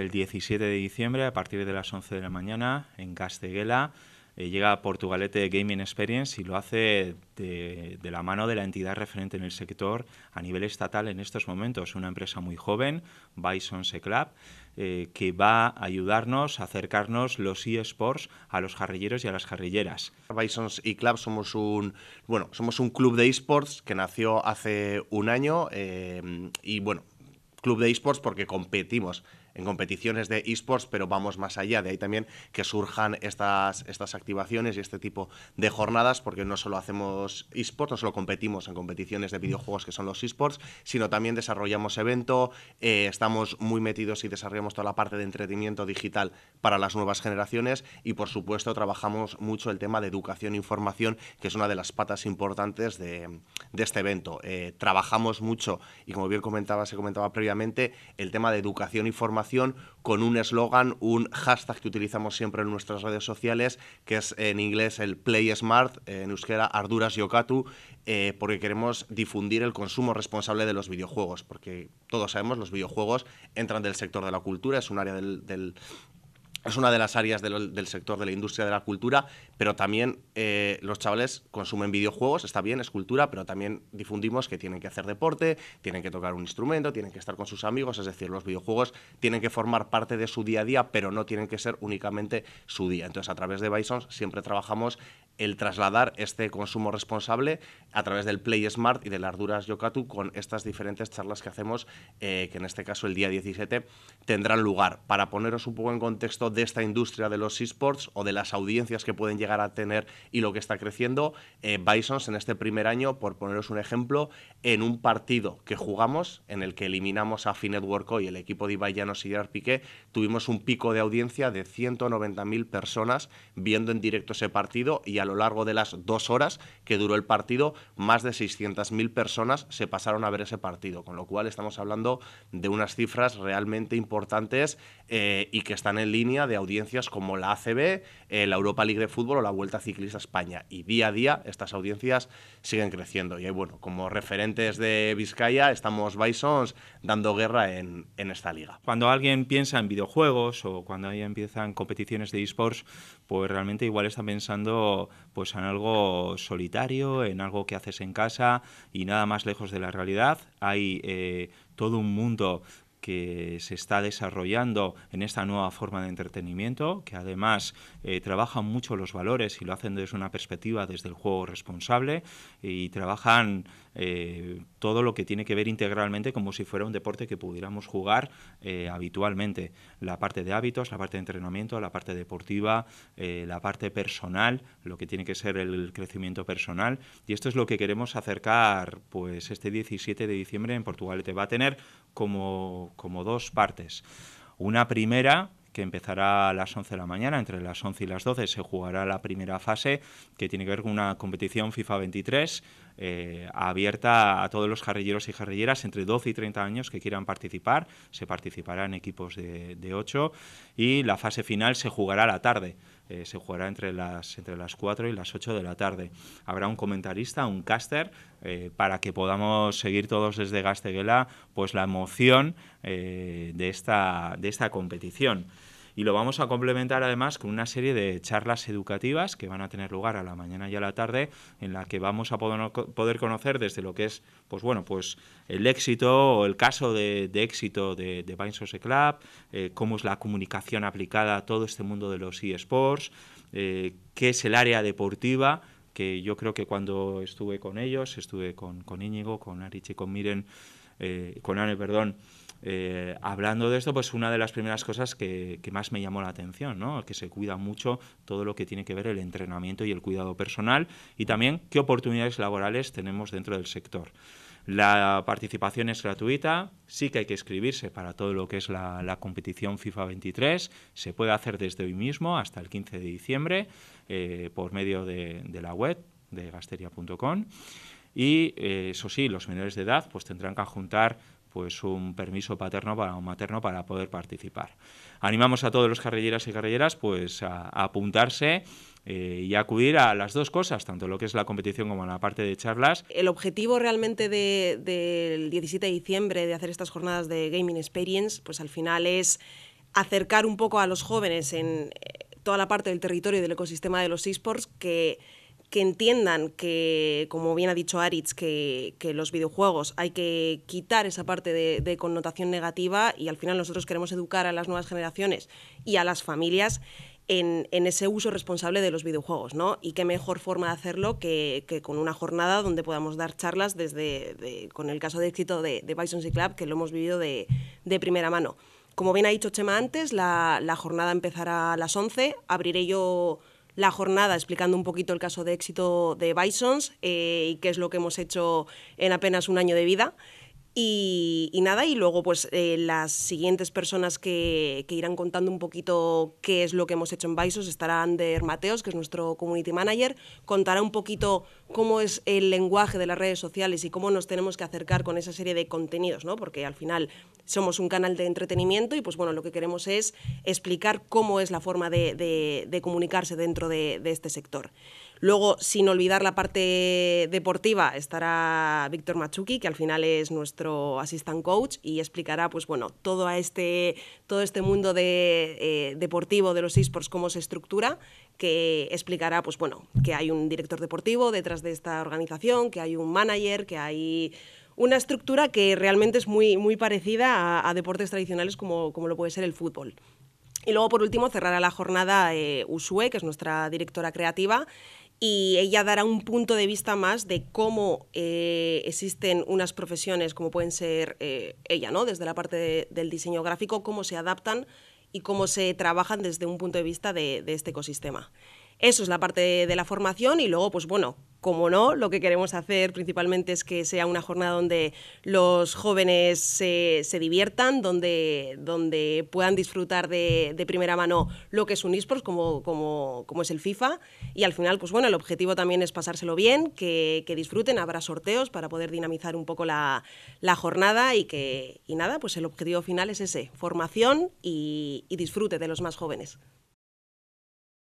el 17 de diciembre, a partir de las 11 de la mañana, en Casteguela, eh, llega Portugalete Gaming Experience y lo hace de, la mano de la entidad referente en el sector a nivel estatal en estos momentos, una empresa muy joven, Bison Club, eh, que va a ayudarnos a acercarnos los eSports a los jarrilleros y a las jarrilleras. Bison e Club somos un, bueno, somos un club de eSports que nació hace un año eh, y bueno, club de eSports porque competimos en competiciones de esports, pero vamos más allá. De ahí también que surjan estas, estas activaciones y este tipo de jornadas, porque no solo hacemos esports, no solo competimos en competiciones de videojuegos que son los esports, sino también desarrollamos evento, eh, estamos muy metidos y desarrollamos toda la parte de entretenimiento digital para las nuevas generaciones y por supuesto trabajamos mucho el tema de educación e información, que es una de las patas importantes de, este evento. Eh, trabajamos mucho y como bien comentaba, se comentaba previamente, el tema de educación e información con un eslogan, un hashtag que utilizamos siempre en nuestras redes sociales, que es en inglés el Play Smart, en euskera Arduras Yokatu, eh, porque queremos difundir el consumo responsable de los videojuegos, porque todos sabemos los videojuegos entran del sector de la cultura, es un área del es una de las áreas del sector de la industria de la cultura, pero también eh, los chavales consumen videojuegos, está bien, es cultura, pero también difundimos que tienen que hacer deporte, tienen que tocar un instrumento, tienen que estar con sus amigos, es decir, los videojuegos tienen que formar parte de su día a día, pero no tienen que ser únicamente su día. Entonces, a través de Bison siempre trabajamos el trasladar este consumo responsable a través del Play Smart y de las duras Yokatu con estas diferentes charlas que hacemos, eh, que en este caso el día 17 tendrán lugar. Para poneros un poco en contexto de esta industria de los esports o de las audiencias que pueden llegar a tener y lo que está creciendo. Eh, Bisons en este primer año, por poneros un ejemplo, en un partido que jugamos en el que eliminamos a Finetwork y el equipo de Ibai Llanos y Gerard Piqué, tuvimos un pico de audiencia de 190.000 personas viendo en directo ese partido y a lo largo de las dos horas que duró el partido, más de 600.000 personas se pasaron a ver ese partido, con lo cual estamos hablando de unas cifras realmente importantes eh, y que están en línea de audiencias como la ACB, eh, la Europa League de Fútbol o la Vuelta Ciclista España. Y día a día estas audiencias siguen creciendo. Y bueno, como referentes de Vizcaya, estamos Bisons dando guerra en, esta liga. Cuando alguien piensa en videojuegos o cuando ahí empiezan competiciones de esports, pues realmente igual está pensando pues, en algo solitario, en algo que haces en casa y nada más lejos de la realidad. Hay eh, todo un mundo que se está desarrollando en esta nueva forma de entretenimiento, que además eh, trabajan mucho los valores y lo hacen desde una perspectiva desde el juego responsable y trabajan eh, todo lo que tiene que ver integralmente como si fuera un deporte que pudiéramos jugar eh, habitualmente. La parte de hábitos, la parte de entrenamiento, la parte deportiva, la parte personal, lo que tiene que ser el crecimiento personal. Y esto es lo que queremos acercar pues este 17 de diciembre en Portugal. Te va a tener como como dos partes. Una primera que empezará a las 11 de la mañana, entre las 11 y las 12 se jugará la primera fase que tiene que ver con una competición FIFA 23 eh, abierta a todos los carrilleros y carrilleras entre 12 y 30 años que quieran participar. Se participará en equipos de, ocho 8 y la fase final se jugará a la tarde. Eh, se jugará entre las, entre las 4 y las 8 de la tarde. Habrá un comentarista, un caster, eh, para que podamos seguir todos desde Gasteguela pues, la emoción de, esta, de esta competición y lo vamos a complementar además con una serie de charlas educativas que van a tener lugar a la mañana y a la tarde en la que vamos a poder conocer desde lo que es pues bueno pues el éxito o el caso de, éxito de, de Club, eh, cómo es la comunicación aplicada a todo este mundo de los eSports, eh, qué es el área deportiva que yo creo que cuando estuve con ellos, estuve con, con Íñigo, con Arich con Miren, eh, con Anne, perdón, eh, hablando de esto, pues una de las primeras cosas que, más me llamó la atención, ¿no? que se cuida mucho todo lo que tiene que ver el entrenamiento y el cuidado personal y también qué oportunidades laborales tenemos dentro del sector. La participación es gratuita, sí que hay que inscribirse para todo lo que es la, competición FIFA 23, se puede hacer desde hoy mismo hasta el 15 de diciembre eh, por medio de, la web de gasteria.com y eh, eso sí, los menores de edad pues tendrán que juntar pues un permiso paterno para, o materno para poder participar. Animamos a todos los carrilleras y carrilleras pues, a, apuntarse eh, y acudir a las dos cosas, tanto lo que es la competición como la parte de charlas. El objetivo realmente del 17 de diciembre de hacer estas jornadas de Gaming Experience, pues al final es acercar un poco a los jóvenes en eh, toda la parte del territorio y del ecosistema de los esports que que entiendan que, como bien ha dicho Aritz, que, los videojuegos hay que quitar esa parte de, connotación negativa y al final nosotros queremos educar a las nuevas generaciones y a las familias en, ese uso responsable de los videojuegos, ¿no? Y qué mejor forma de hacerlo que, con una jornada donde podamos dar charlas desde, con el caso de éxito de, de Bison Club, que lo hemos vivido de, primera mano. Como bien ha dicho Chema antes, la, la jornada empezará a las 11, abriré yo la jornada explicando un poquito el caso de éxito de Bisons eh, y qué es lo que hemos hecho en apenas un año de vida. Y, nada, y luego pues eh, las siguientes personas que, irán contando un poquito qué es lo que hemos hecho en Baisos estará de Mateos, que es nuestro community manager, contará un poquito cómo es el lenguaje de las redes sociales y cómo nos tenemos que acercar con esa serie de contenidos, ¿no? Porque al final somos un canal de entretenimiento y pues bueno, lo que queremos es explicar cómo es la forma de, comunicarse dentro de este sector. Luego, sin olvidar la parte deportiva, estará Víctor Machuki, que al final es nuestro assistant coach y explicará pues, bueno, todo, este, todo este mundo de, eh, deportivo de los esports, cómo se estructura, que explicará pues, bueno, que hay un director deportivo detrás de esta organización, que hay un manager, que hay una estructura que realmente es muy, muy parecida a, deportes tradicionales como, como lo puede ser el fútbol. Y luego, por último, cerrará la jornada eh, Usue, que es nuestra directora creativa, y ella dará un punto de vista más de cómo eh, existen unas profesiones como pueden ser eh, ella, ¿no? Desde la parte del diseño gráfico, cómo se adaptan y cómo se trabajan desde un punto de vista de, este ecosistema. Eso es la parte de, la formación y luego, pues bueno, como no, lo que queremos hacer principalmente es que sea una jornada donde los jóvenes se, diviertan, donde, puedan disfrutar de, primera mano lo que es un esports, como, es el FIFA. Y al final, pues bueno, el objetivo también es pasárselo bien, que, disfruten, habrá sorteos para poder dinamizar un poco la, jornada y que, nada, pues el objetivo final es ese, formación y disfrute de los más jóvenes.